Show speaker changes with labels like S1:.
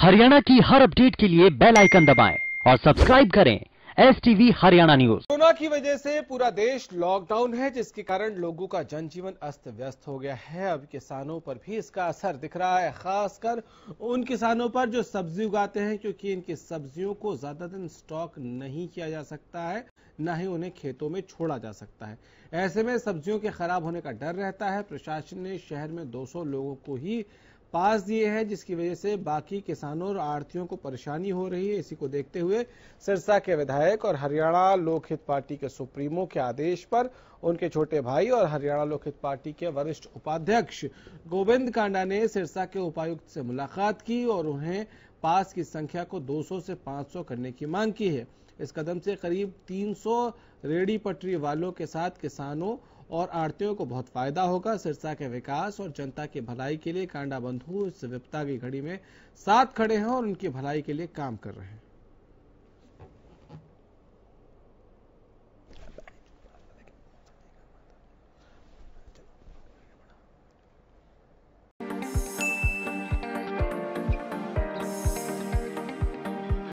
S1: हरियाणा की हर अपडेट के लिए बेल आइकन दबाएं और सब्सक्राइब करें S TV Haryana news
S2: corona की वजह से पूरा देश लॉकडाउन है जिसके कारण लोगों का जनजीवन अस्त व्यस्त हो गया है अब किसानों पर भी इसका असर दिख रहा है खासकर उन किसानों पर जो सब्जी उगाते हैं क्योंकि इनकी सब्जियों को ज्यादा दिन स्टॉक नहीं किया जा सकता है न ही उन्हें खेतों में छोड़ा जा सकता है ऐसे में सब्जियों के खराब होने का डर रहता है प्रशासन ने शहर में 200 लोगों को ही पास दिए हैं जिसकी वजह से बाकी किसानों और आड़तियों को परेशानी हो रही है इसी को देखते हुए सिरसा के विधायक और हरियाणा लोकहित पार्टी के सुप्रीमो के आदेश पर उनके छोटे भाई और हरियाणा लोकहित पार्टी के वरिष्ठ उपाध्यक्ष गोविंद कांडा ने सिरसा के उपायुक्त से मुलाकात की और उन्हें पास की संख्या को 200 से 500 करने की मांग की है इस कदम से करीब 300 रेडी पटरी वालों के साथ किसानों और आड़तियों को बहुत फायदा होगा सिरसा के विकास और जनता की भलाई के लिए कांडा बंधु इस विपता की घड़ी में साथ खड़े हैं और उनकी भलाई के लिए काम कर रहे हैं